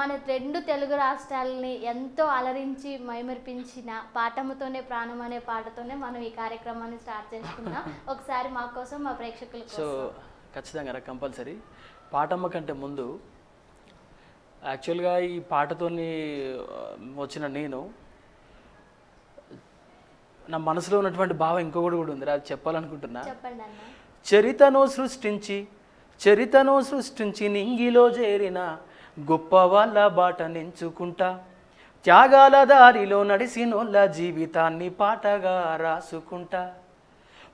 మన రెండు తెలుగు రాష్ట్రాలని ఎంతో అలరించి మైమర్పించిన పాఠముతోనే ప్రాణం అనే పాటతోనే మనం ఈ కార్యక్రమాన్ని స్టార్ట్ చేసుకున్నాం ఒకసారి మా కోసం మా ప్రేక్షకులు సో ఖచ్చితంగా రా కంపల్సరీ పాటమ్మ కంటే ముందు యాక్చువల్గా ఈ పాటతోని వచ్చిన నేను నా మనసులో ఉన్నటువంటి భావం ఇంకొకటి కూడా ఉంది అది చెప్పాలనుకుంటున్నా చరితను సృష్టించి చరితను సృష్టించి నింగిలో చేరిన గొప్ప వాళ్ళ బాట నెంచుకుంటా త్యాగాల దారిలో నడిసినోళ్ళ జీవితాన్ని పాటగా రాసుకుంటా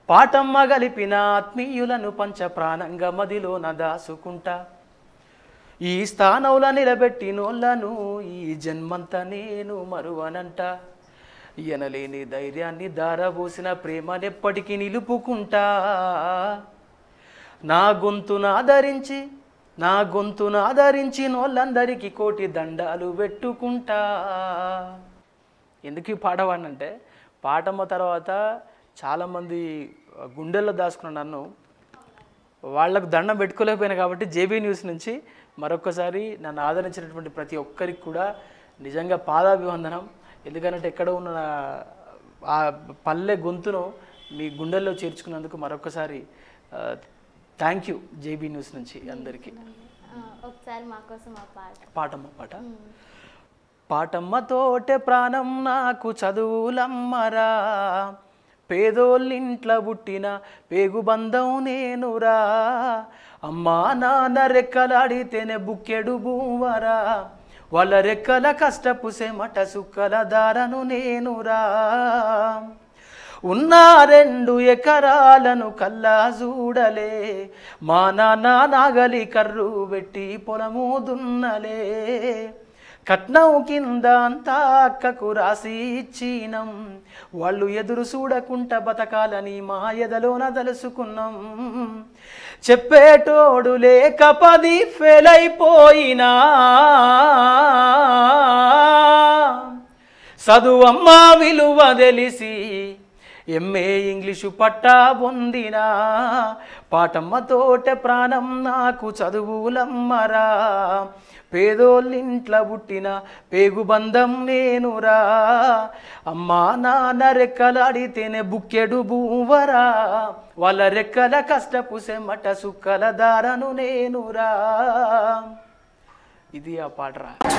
పాటమ్మ గలిపిన ఆత్మీయులను పంచ ప్రాణంగా మదిలోన దాసుకుంటా ఈ స్థానంల నిలబెట్టినోళ్ళను ఈ జన్మంతా నేను మరువనంట ఎనలేని ధైర్యాన్ని దారబోసిన ప్రేమనెప్పటికీ నిలుపుకుంటా నా గొంతున ధరించి నా గొంతును ఆదరించిన వాళ్ళందరికీ కోటి దండాలు పెట్టుకుంటా ఎందుకు పాడవాడినంటే పాటమ్మ తర్వాత చాలామంది గుండెల్లో దాచుకున్న నన్ను వాళ్లకు దండం పెట్టుకోలేకపోయినా కాబట్టి జేబీ న్యూస్ నుంచి మరొకసారి నన్ను ఆదరించినటువంటి ప్రతి ఒక్కరికి కూడా నిజంగా పాదాభివందనం ఎందుకంటే ఎక్కడ ఉన్న ఆ పల్లె గొంతును మీ గుండెల్లో చేర్చుకున్నందుకు మరొకసారి థ్యాంక్ యూ జేబీ న్యూస్ నుంచి అందరికి పాటమ్మ పాట పాటమ్మ తోటే ప్రాణం నాకు చదువులమ్మరా పేదోళ్ళింట్ల పుట్టిన పేగుబంధం నేనురా అమ్మా నాన్న రెక్కలాడితేనే బుక్కెడు భూవరా వాళ్ళ రెక్కల కష్టపుసే మట సుక్కల దారను నేనురా ఉన్న రెండు ఎకరాలను కల్లా చూడలే మా నాన్న నాగలి కర్రు పెట్టి పొలము దున్నలే కట్నం కింద అంతా అక్కకు రాసి ఇచ్చినం వాళ్ళు ఎదురు చూడకుంట బతకాలని మా ఎదలోన తలుసుకున్నాం చెప్పేటోడు లేక పది ఫెయిల్ అయిపోయినా చదువమ్మ విలువ తెలిసి ఎంఏ ఇంగ్లీషు పట్టా పొందినా తోట ప్రాణం నాకు చదువులమ్మరా పేదోళ్ళింట్ల పుట్టిన పేగుబంధం నేనురా అమ్మా నాన్న రెక్కలాడితేనే బుక్కెడు బూవరా వాళ్ళ రెక్కల కష్టపు సెమట సుక్కల దారను నేనురా ఇది ఆ పాటరా